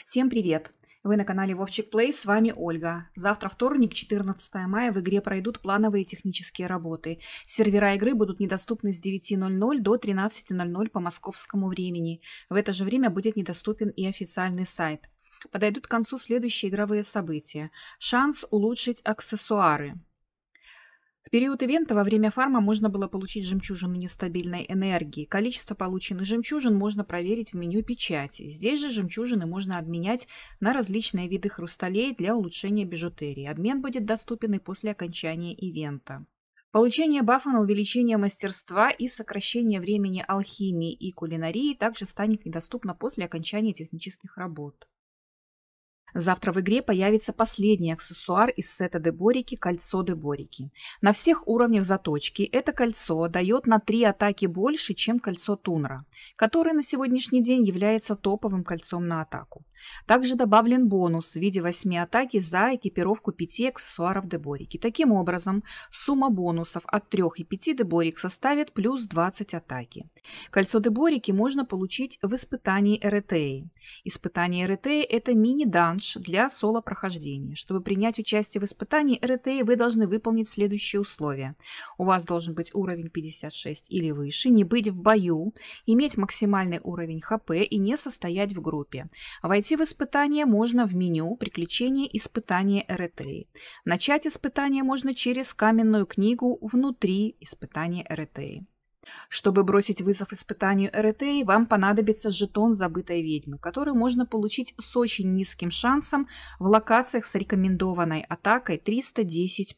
Всем привет! Вы на канале Вовчик Плей, с вами Ольга. Завтра вторник, 14 мая, в игре пройдут плановые технические работы. Сервера игры будут недоступны с 9.00 до 13.00 по московскому времени. В это же время будет недоступен и официальный сайт. Подойдут к концу следующие игровые события. Шанс улучшить аксессуары. В период ивента во время фарма можно было получить жемчужину нестабильной энергии. Количество полученных жемчужин можно проверить в меню печати. Здесь же жемчужины можно обменять на различные виды хрусталей для улучшения бижутерии. Обмен будет доступен и после окончания ивента. Получение бафа на увеличение мастерства и сокращение времени алхимии и кулинарии также станет недоступно после окончания технических работ. Завтра в игре появится последний аксессуар из сета Деборики – кольцо Деборики. На всех уровнях заточки это кольцо дает на 3 атаки больше, чем кольцо Тунра, которое на сегодняшний день является топовым кольцом на атаку. Также добавлен бонус в виде 8 атаки за экипировку 5 аксессуаров Деборики. Таким образом, сумма бонусов от 3 и 5 Деборик составит плюс 20 атаки. Кольцо Деборики можно получить в испытании Эретеи. Испытание Эретеи – это мини-данж для соло-прохождения. Чтобы принять участие в испытании Эретеи, вы должны выполнить следующие условия. У вас должен быть уровень 56 или выше, не быть в бою, иметь максимальный уровень ХП и не состоять в группе. Войти Войти в испытание можно в меню «Приключения испытания Эретеи». Начать испытание можно через каменную книгу «Внутри испытания Эретеи». Чтобы бросить вызов испытанию Эретеи, вам понадобится жетон забытой ведьмы, который можно получить с очень низким шансом в локациях с рекомендованной атакой 310+.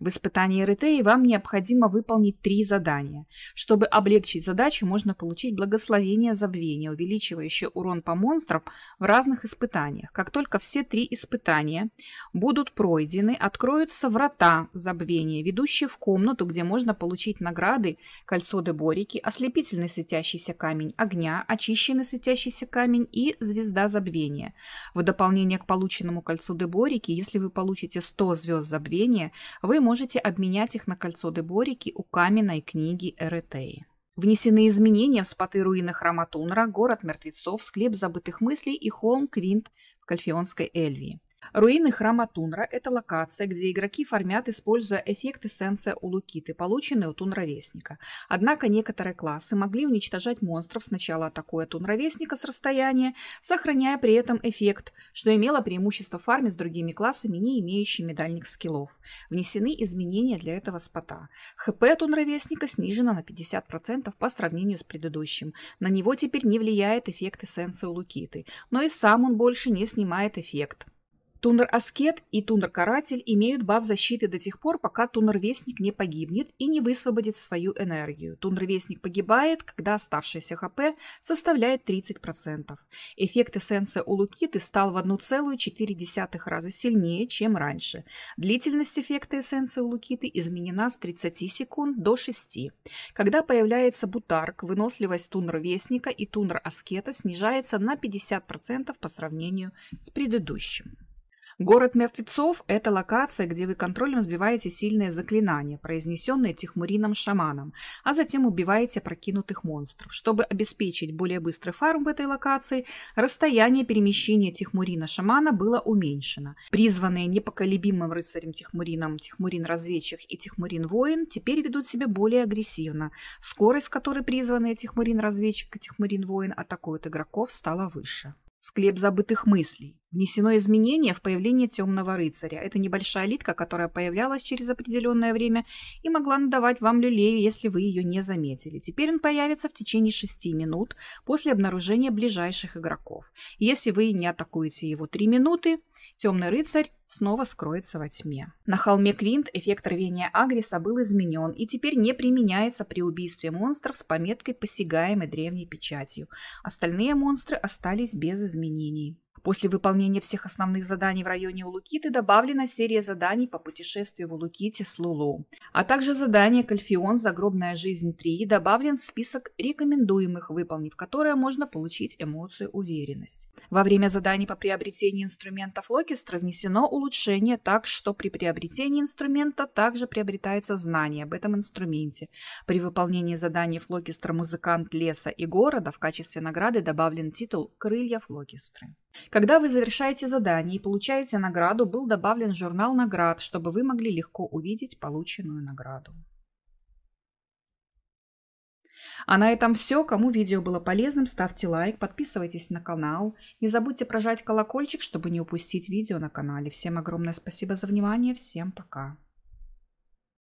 В испытании Ритеи вам необходимо выполнить три задания. Чтобы облегчить задачу, можно получить благословение забвения, увеличивающее урон по монстрам в разных испытаниях. Как только все три испытания будут пройдены, откроются врата забвения, ведущие в комнату, где можно получить награды кольцо Деборики, ослепительный светящийся камень огня, очищенный светящийся камень и звезда забвения. В дополнение к полученному кольцу Деборики, если вы получите 100 звезд забвения, вы можете можете обменять их на кольцо Деборики у каменной книги Эретеи. Внесены изменения в споты руины храма Тунра, город мертвецов, склеп забытых мыслей и холм Квинт в Кальфионской Эльвии. Руины храма Тунра – это локация, где игроки фармят, используя эффекты сенса улукиты, полученные у Тунровесника. Однако некоторые классы могли уничтожать монстров, сначала атакуя Тунровесника с расстояния, сохраняя при этом эффект, что имело преимущество фарме с другими классами, не имеющими дальних скиллов. Внесены изменения для этого спота. ХП Тунровесника снижено на 50% по сравнению с предыдущим. На него теперь не влияет эффект эссенции улукиты, но и сам он больше не снимает эффект – Тунер-аскет и Тунер-каратель имеют баф защиты до тех пор, пока Тунер-вестник не погибнет и не высвободит свою энергию. Тунер-вестник погибает, когда оставшееся ХП составляет 30%. Эффект эссенция у Лукиты стал в 1,4 раза сильнее, чем раньше. Длительность эффекта эссенции у Лукиты изменена с 30 секунд до 6. Когда появляется бутарк, выносливость Тунер-вестника и Тунер-аскета снижается на 50% по сравнению с предыдущим. Город мертвецов – это локация, где вы контролем сбиваете сильное заклинание, произнесенное Тихмурином-шаманом, а затем убиваете прокинутых монстров. Чтобы обеспечить более быстрый фарм в этой локации, расстояние перемещения Тихмурина-шамана было уменьшено. Призванные непоколебимым рыцарем Тихмурином Тихмурин-разведчик и Тихмурин-воин теперь ведут себя более агрессивно. Скорость, с которой призванные Тихмурин-разведчик и Тихмурин-воин атакуют игроков, стала выше. Склеп забытых мыслей. Внесено изменение в появление темного рыцаря. Это небольшая литка, которая появлялась через определенное время и могла надавать вам люлею, если вы ее не заметили. Теперь он появится в течение 6 минут после обнаружения ближайших игроков. Если вы не атакуете его 3 минуты, темный рыцарь снова скроется во тьме. На холме Квинт эффект рвения Агриса был изменен и теперь не применяется при убийстве монстров с пометкой «посягаемой древней печатью». Остальные монстры остались без изменений. После выполнения всех основных заданий в районе Улукиты добавлена серия заданий по путешествию в Улуките с Лулу. А также задание «Кальфион. Загробная жизнь 3» добавлен в список рекомендуемых, выполнив которое можно получить эмоцию уверенность. Во время заданий по приобретению инструментов Локистра внесено улучшение так, что при приобретении инструмента также приобретается знание об этом инструменте. При выполнении заданий Флокистра «Музыкант леса и города» в качестве награды добавлен титул «Крылья Флокистры». Когда вы завершаете задание и получаете награду, был добавлен журнал наград, чтобы вы могли легко увидеть полученную награду. А на этом все. Кому видео было полезным, ставьте лайк, подписывайтесь на канал. Не забудьте прожать колокольчик, чтобы не упустить видео на канале. Всем огромное спасибо за внимание. Всем пока.